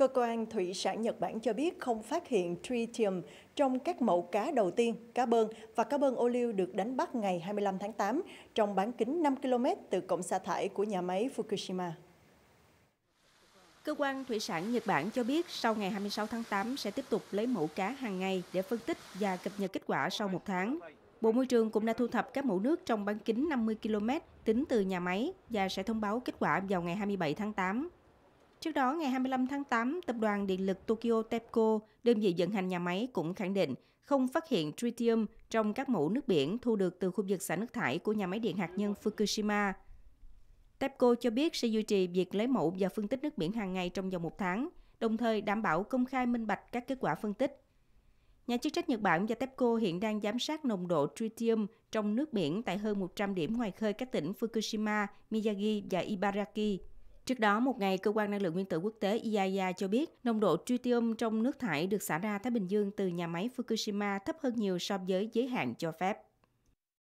Cơ quan Thủy sản Nhật Bản cho biết không phát hiện tritium trong các mẫu cá đầu tiên, cá bơn và cá bơn ô liu được đánh bắt ngày 25 tháng 8 trong bán kính 5 km từ cổng xả thải của nhà máy Fukushima. Cơ quan Thủy sản Nhật Bản cho biết sau ngày 26 tháng 8 sẽ tiếp tục lấy mẫu cá hàng ngày để phân tích và cập nhật kết quả sau một tháng. Bộ Môi trường cũng đã thu thập các mẫu nước trong bán kính 50 km tính từ nhà máy và sẽ thông báo kết quả vào ngày 27 tháng 8. Trước đó, ngày 25 tháng 8, Tập đoàn Điện lực Tokyo TEPCO, đơn vị vận hành nhà máy, cũng khẳng định không phát hiện tritium trong các mẫu nước biển thu được từ khu vực xả nước thải của nhà máy điện hạt nhân Fukushima. TEPCO cho biết sẽ duy trì việc lấy mẫu và phân tích nước biển hàng ngày trong vòng một tháng, đồng thời đảm bảo công khai minh bạch các kết quả phân tích. Nhà chức trách Nhật Bản và TEPCO hiện đang giám sát nồng độ tritium trong nước biển tại hơn 100 điểm ngoài khơi các tỉnh Fukushima, Miyagi và Ibaraki. Trước đó, một ngày, Cơ quan Năng lượng Nguyên tử Quốc tế e IAEA cho biết nồng độ tritium trong nước thải được xả ra Thái Bình Dương từ nhà máy Fukushima thấp hơn nhiều so với giới hạn cho phép.